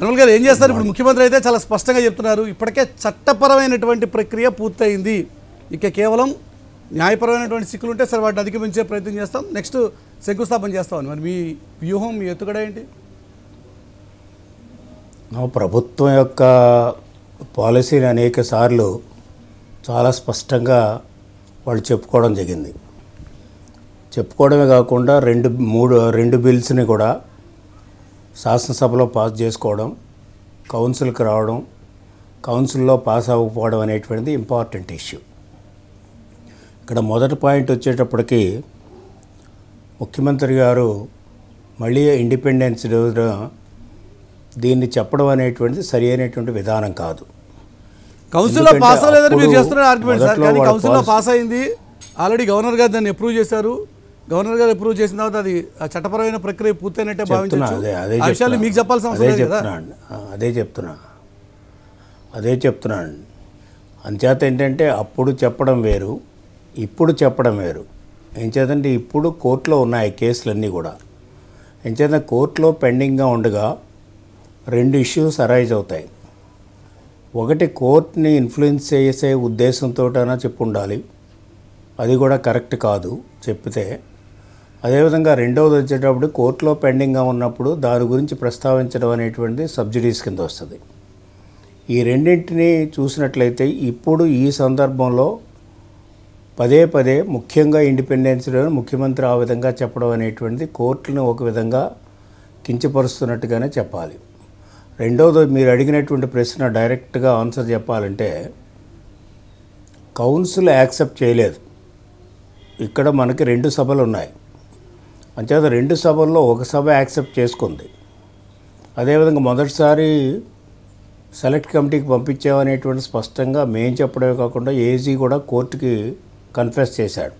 నిర్మల్ గారు ఏం చేస్తారు ఇప్పుడు ముఖ్యమంత్రి అయితే చాలా స్పష్టంగా చెప్తున్నారు ఇప్పటికే చట్టపరమైనటువంటి ప్రక్రియ పూర్తయింది ఇక కేవలం న్యాయపరమైనటువంటి సిక్కులు ఉంటే సరే వాటిని అధిగమించే ప్రయత్నం చేస్తాం నెక్స్ట్ శంకుస్థాపన చేస్తామని మరి మీ వ్యూహం మీ ఎత్తుగడ ఏంటి ప్రభుత్వం యొక్క పాలసీని అనేక సార్లు చాలా స్పష్టంగా వాళ్ళు చెప్పుకోవడం జరిగింది చెప్పుకోవడమే కాకుండా రెండు మూడు రెండు బిల్స్ని కూడా శాసనసభలో పాస్ చేసుకోవడం కౌన్సిల్కి రావడం కౌన్సిల్లో పాస్ అవ్వకపోవడం అనేటువంటిది ఇంపార్టెంట్ ఇష్యూ ఇక్కడ మొదటి పాయింట్ వచ్చేటప్పటికి ముఖ్యమంత్రి గారు మళ్ళీ ఇండిపెండెన్స్ డే దీన్ని చెప్పడం అనేటువంటిది సరి అయినటువంటి విధానం కాదు కౌన్సిల్లో పాస్ అవ్వలేదని మీరు చేస్తున్నారు ఆర్గ్యుమెంట్ సార్ కానీ కౌన్సిల్లో పాస్ అయింది ఆల్రెడీ గవర్నర్ గారు దాన్ని అప్రూవ్ చేశారు గవర్నర్ గారు అప్రూవ్ చేసిన తర్వాత అది చట్టపరమైన ప్రక్రియ పూర్తయినట్టే భావించాలి మీకు చెప్పాల్సిన అవసరం చెప్తున్నా అదే చెప్తున్నా అదే చెప్తున్నా అంచేత ఏంటంటే అప్పుడు చెప్పడం వేరు ఇప్పుడు చెప్పడం వేరు ఏం చేతంటే ఇప్పుడు కోర్టులో ఉన్నాయి కేసులన్నీ కూడా ఏం చేత కోర్టులో పెండింగ్గా ఉండగా రెండు ఇష్యూస్ అరైజ్ అవుతాయి ఒకటి కోర్టుని ఇన్ఫ్లుయెన్స్ చేసే ఉద్దేశంతో ఉండాలి అది కూడా కరెక్ట్ కాదు చెప్తే అదేవిధంగా రెండవది వచ్చేటప్పుడు కోర్టులో పెండింగ్గా ఉన్నప్పుడు దాని గురించి ప్రస్తావించడం అనేటువంటిది సబ్సిడీస్ కింద వస్తుంది ఈ రెండింటిని చూసినట్లయితే ఇప్పుడు ఈ సందర్భంలో పదే పదే ముఖ్యంగా ఇండిపెండెన్స్ ముఖ్యమంత్రి ఆ విధంగా చెప్పడం అనేటువంటిది కోర్టును ఒక విధంగా కించపరుస్తున్నట్టుగానే చెప్పాలి రెండవది మీరు అడిగినటువంటి ప్రశ్న డైరెక్ట్గా ఆన్సర్ చెప్పాలంటే కౌన్సిల్ యాక్సెప్ట్ చేయలేదు ఇక్కడ మనకి రెండు సభలు ఉన్నాయి అంచేత రెండు సభల్లో ఒక సభ యాక్సెప్ట్ చేసుకుంది అదేవిధంగా మొదటిసారి సెలెక్ట్ కమిటీకి పంపించామనేటువంటి స్పష్టంగా మేం చెప్పడమే కాకుండా ఏజీ కూడా కోర్టుకి కన్ఫెస్ చేశాడు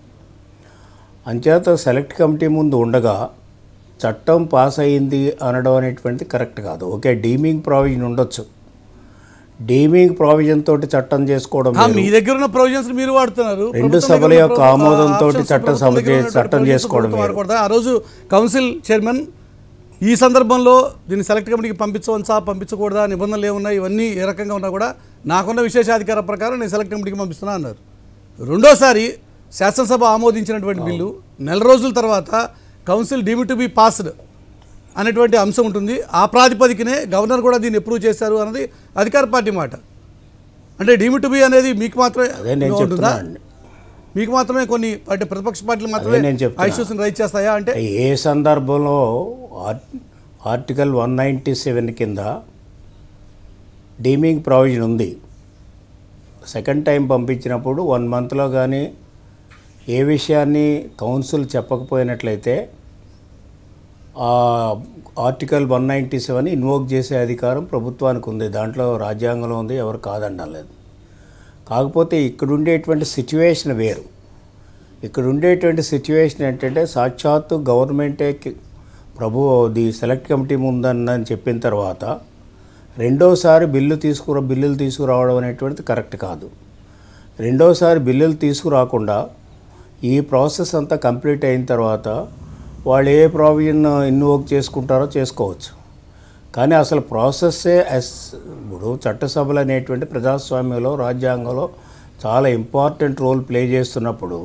అంచేత సెలెక్ట్ కమిటీ ముందు ఉండగా చట్టం పాస్ అయింది అనడం అనేటువంటిది కరెక్ట్ కాదు ఓకే డీమింగ్ ప్రావిజన్ ఉండొచ్చు డీమింగ్ ప్రొవిజన్ తోటి చట్టం చేసుకోవడం మీ దగ్గర ఉన్న ప్రొవిజన్స్ మీరు వాడుతున్నారు రెండు సభల యొక్క ఆమోదం తోటి చట్టం సభ చట్టం చేసుకోవడం ఆ రోజు కౌన్సిల్ చైర్మన్ ఈ సందర్భంలో దీన్ని సెలెక్ట్ కమిటీకి పంపించవచ్చా పంపించకూడదా నిబంధనలు ఏమున్నాయి ఇవన్నీ ఏ రకంగా ఉన్నా కూడా నాకున్న విశేషాధికార ప్రకారం నేను సెలెక్ట్ కమిటీకి పంపిస్తున్నా అన్నారు రెండోసారి శాసనసభ ఆమోదించినటువంటి బిల్లు నెల రోజుల తర్వాత council deem to be passed అనేటువంటి అంశం ఉంటుంది ఆ ప్రాతిపదికనే గవర్నర్ కూడా దీన్ని అప్రూవ్ చేశారు అన్నది అధికార పార్టీ మాట అంటే డీమి టు బి అనేది మీకు మాత్రమే మీకు మాత్రమే కొన్ని అంటే ప్రతిపక్ష పార్టీలు మాత్రమే ఐష్యూస్ని రైజ్ చేస్తాయా అంటే ఏ సందర్భంలో ఆర్టికల్ వన్ నైంటీ సెవెన్ కింద డీమింగ్ ప్రొవిజన్ ఉంది సెకండ్ టైం పంపించినప్పుడు వన్ మంత్లో కానీ ఏ విషయాన్ని కౌన్సిల్ చెప్పకపోయినట్లయితే article one ninety seven invoke చేసే అధికారం ప్రభుత్వానికి ఉంది దాంట్లో రాజ్యాంగంలో ఉంది ఎవరు కాదనలేదు కాకపోతే ఇక్కడ ఉండేటువంటి సిచ్యువేషన్ వేరు ఇక్కడ ఉండేటువంటి సిచ్యువేషన్ ఏంటంటే సాక్షాత్తు గవర్నమెంటే ప్రభు ది సెలెక్ట్ కమిటీ ఉందని చెప్పిన తర్వాత రెండోసారి బిల్లు తీసుకురా బిల్లులు తీసుకురావడం అనేటువంటిది కరెక్ట్ కాదు రెండోసారి బిల్లులు తీసుకురాకుండా ఈ ప్రాసెస్ అంతా కంప్లీట్ అయిన తర్వాత వాళ్ళు ఏ ప్రావిజన్ ఇన్వోక్ చేసుకుంటారో చేసుకోవచ్చు కానీ అసలు ప్రాసెస్సే ఎస్ ఇప్పుడు చట్టసభలు అనేటువంటి ప్రజాస్వామ్యంలో రాజ్యాంగంలో చాలా ఇంపార్టెంట్ రోల్ ప్లే చేస్తున్నప్పుడు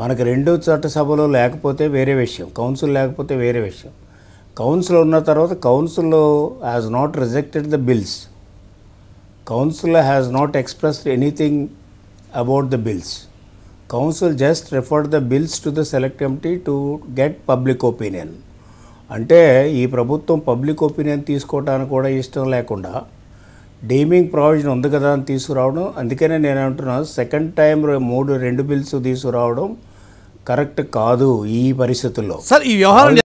మనకు రెండు చట్టసభలు లేకపోతే వేరే విషయం కౌన్సిల్ లేకపోతే వేరే విషయం కౌన్సిల్ ఉన్న తర్వాత council has not rejected the bills council has not expressed anything about the bills council just refer the bills to the select committee to get public opinion అంటే ఈ ప్రభుత్వం పబ్లిక్ ఒపీనియన్ తీసుకోవడానికి కూడా ఇష్టం లేకుండా డీమింగ్ ప్రావిజన్ ఉంది కదా అని తీసుకురావడం అందుకనే నేను అంటున్నాను సెకండ్ టైం మూడు రెండు బిల్స్ తీసుకురావడం కరెక్ట్ కాదు ఈ పరిస్థితుల్లో సార్ ఈ వ్యవహారం